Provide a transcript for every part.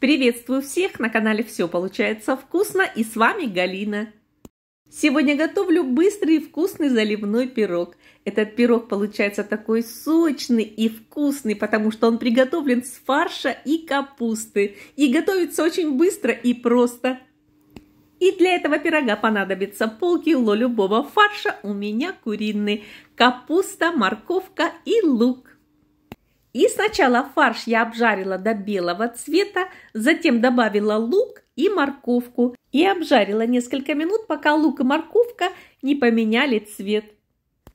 Приветствую всех на канале «Все получается вкусно» и с вами Галина. Сегодня готовлю быстрый и вкусный заливной пирог. Этот пирог получается такой сочный и вкусный, потому что он приготовлен с фарша и капусты. И готовится очень быстро и просто. И для этого пирога понадобится полкило любого фарша, у меня куриный, капуста, морковка и лук. И сначала фарш я обжарила до белого цвета, затем добавила лук и морковку и обжарила несколько минут, пока лук и морковка не поменяли цвет.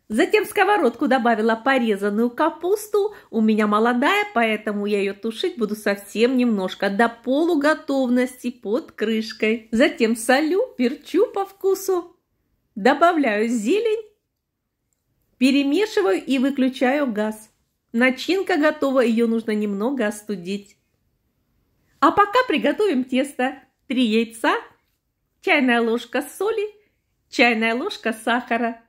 Затем в сковородку добавила порезанную капусту. У меня молодая, поэтому я ее тушить буду совсем немножко, до полуготовности под крышкой. Затем солю, перчу по вкусу. Добавляю зелень, перемешиваю и выключаю газ. Начинка готова, ее нужно немного остудить. А пока приготовим тесто. Три яйца, чайная ложка соли, чайная ложка сахара.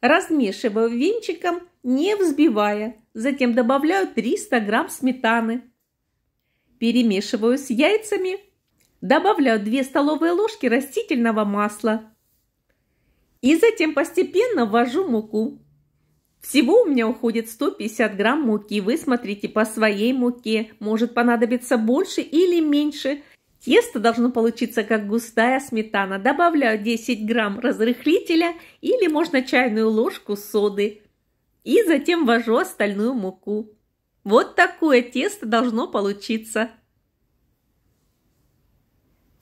Размешиваю венчиком, не взбивая. Затем добавляю 300 грамм сметаны. Перемешиваю с яйцами. Добавляю 2 столовые ложки растительного масла. И затем постепенно ввожу муку. Всего у меня уходит 150 грамм муки. Вы смотрите по своей муке. Может понадобиться больше или меньше. Тесто должно получиться как густая сметана. Добавляю 10 грамм разрыхлителя или можно чайную ложку соды. И затем ввожу остальную муку. Вот такое тесто должно получиться.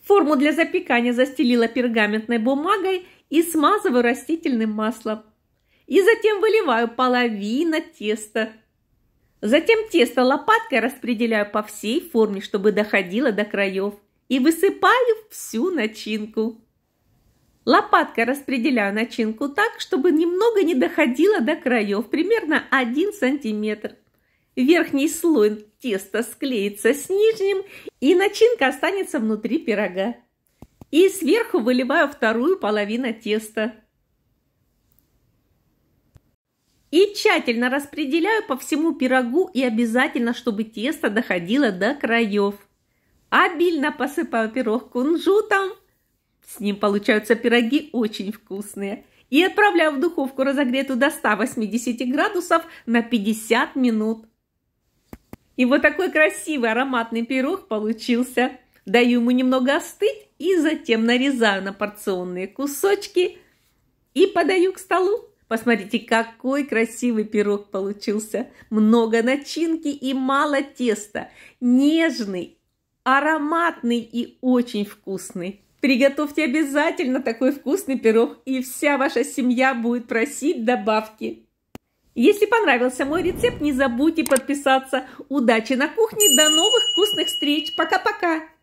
Форму для запекания застелила пергаментной бумагой и смазываю растительным маслом и затем выливаю половину теста. Затем тесто лопаткой распределяю по всей форме, чтобы доходило до краев, и высыпаю всю начинку. Лопаткой распределяю начинку так, чтобы немного не доходило до краев, примерно 1 сантиметр. Верхний слой теста склеится с нижним, и начинка останется внутри пирога. И сверху выливаю вторую половину теста. и тщательно распределяю по всему пирогу и обязательно, чтобы тесто доходило до краев. Обильно посыпаю пирог кунжутом. С ним получаются пироги очень вкусные. И отправляю в духовку разогретую до 180 градусов на 50 минут. И вот такой красивый ароматный пирог получился. Даю ему немного остыть и затем нарезаю на порционные кусочки и подаю к столу. Посмотрите, какой красивый пирог получился. Много начинки и мало теста. Нежный, ароматный и очень вкусный. Приготовьте обязательно такой вкусный пирог, и вся ваша семья будет просить добавки. Если понравился мой рецепт, не забудьте подписаться. Удачи на кухне, до новых вкусных встреч. Пока-пока!